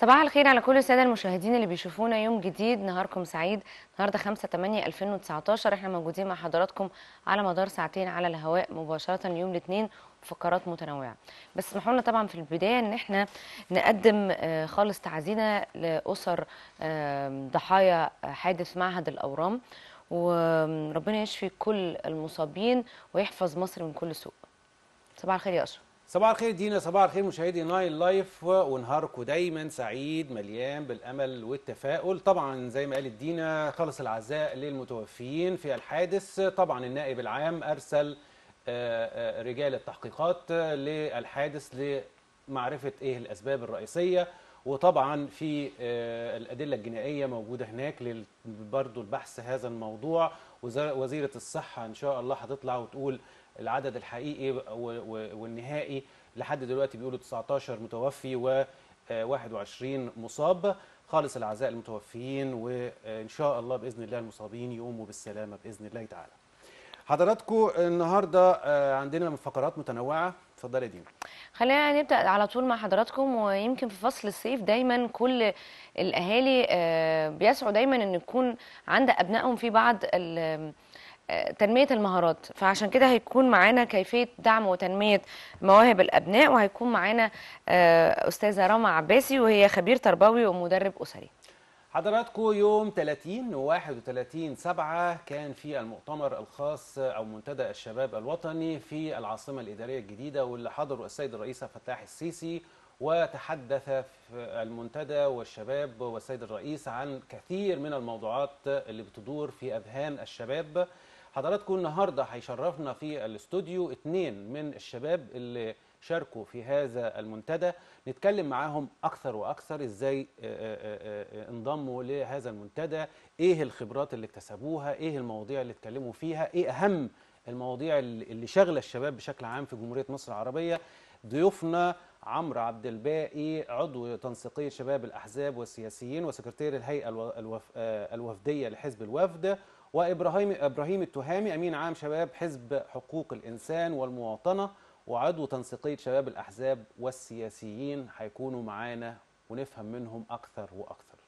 صباح الخير على كل الساده المشاهدين اللي بيشوفونا يوم جديد نهاركم سعيد النهارده 5 8 2019 احنا موجودين مع حضراتكم على مدار ساعتين على الهواء مباشره يوم الاثنين فقرات متنوعه بس اسمحوا لنا طبعا في البدايه ان احنا نقدم آه، خالص تعزينا لاسر ضحايا آه، حادث معهد الاورام وربنا يشفي كل المصابين ويحفظ مصر من كل سوء صباح الخير يا اشرف صباح الخير دينا صباح الخير مشاهدي ناين لايف ونهاركم دايما سعيد مليان بالامل والتفاؤل طبعا زي ما قالت دينا خلص العزاء للمتوفيين في الحادث طبعا النائب العام ارسل آه، آه، رجال التحقيقات آه، للحادث لمعرفه ايه الاسباب الرئيسيه وطبعا في الادله الجنائيه موجوده هناك برضه البحث هذا الموضوع وزيره الصحه ان شاء الله هتطلع وتقول العدد الحقيقي والنهائي لحد دلوقتي بيقولوا 19 متوفي و 21 آه، مصاب خالص العزاء المتوفيين وان آه، شاء الله باذن الله المصابين يقوموا بالسلامه باذن الله تعالى. حضراتكم النهارده آه، عندنا فقرات متنوعه اتفضلي دينا خلينا نبدا على طول مع حضراتكم ويمكن في فصل الصيف دايما كل الاهالي بيسعوا دايما ان يكون عند ابنائهم في بعض تنمية المهارات فعشان كده هيكون معانا كيفية دعم وتنمية مواهب الأبناء وهيكون معانا آه، أستاذة رنا عباسي وهي خبير تربوي ومدرب أسري حضراتكم يوم 30 و 31 7 كان في المؤتمر الخاص او منتدى الشباب الوطني في العاصمه الاداريه الجديده واللي حضره السيد الرئيس فتاح السيسي وتحدث في المنتدى والشباب والسيد الرئيس عن كثير من الموضوعات اللي بتدور في اذهان الشباب حضراتكم النهارده هيشرفنا في الاستوديو اثنين من الشباب اللي شاركوا في هذا المنتدى نتكلم معاهم اكثر واكثر ازاي آه، آه، آه، انضموا لهذا المنتدى ايه الخبرات اللي اكتسبوها ايه المواضيع اللي اتكلموا فيها ايه اهم المواضيع اللي شاغله الشباب بشكل عام في جمهوريه مصر العربيه ضيوفنا عمرو عبد الباقي عضو تنسيقية شباب الأحزاب والسياسيين وسكرتير الهيئة الوفدية لحزب الوفد وابراهيم ابراهيم التهامي امين عام شباب حزب حقوق الانسان والمواطنه وعضو تنسيقيه شباب الاحزاب والسياسيين هيكونوا معانا ونفهم منهم اكثر واكثر.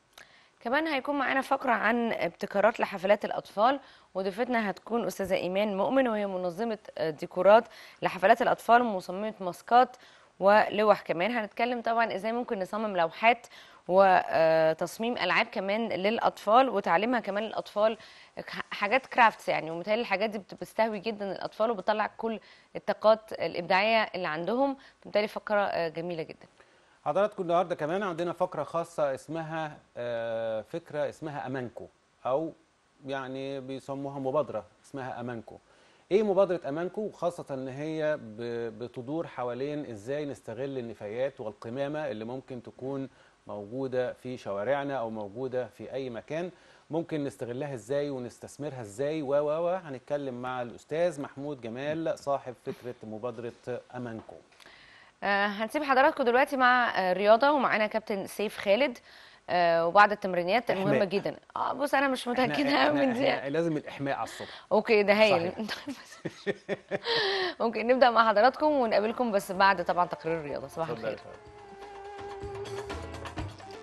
كمان هيكون معانا فقره عن ابتكارات لحفلات الاطفال وضيفتنا هتكون استاذه ايمان مؤمن وهي منظمه ديكورات لحفلات الاطفال ومصممه ماسكات ولوح كمان هنتكلم طبعا ازاي ممكن نصمم لوحات وتصميم العاب كمان للاطفال وتعليمها كمان للاطفال حاجات كرافتس يعني ومتهيألي الحاجات دي بتستهوي جدا الاطفال وبتطلع كل الطاقات الابداعيه اللي عندهم فبالتالي فقره آه، جميله جدا حضراتكم النهارده كمان عندنا فقره خاصه اسمها آه، فكره اسمها امانكو او يعني بيسموها مبادره اسمها امانكو ايه مبادره امانكو خاصه ان هي بتدور حوالين ازاي نستغل النفايات والقمامه اللي ممكن تكون موجودة في شوارعنا أو موجودة في أي مكان ممكن نستغلها إزاي ونستثمرها إزاي و و و هنتكلم مع الأستاذ محمود جمال صاحب فكرة مبادرة أمانكو آه هنسيب حضراتكم دلوقتي مع رياضة ومعانا كابتن سيف خالد آه وبعد التمرينات المهمه جدا اه بص انا مش متاكده من دي لازم الاحماء على الصبح اوكي ده هايل ممكن نبدا مع حضراتكم ونقابلكم بس بعد طبعا تقرير الرياضه صباح الخير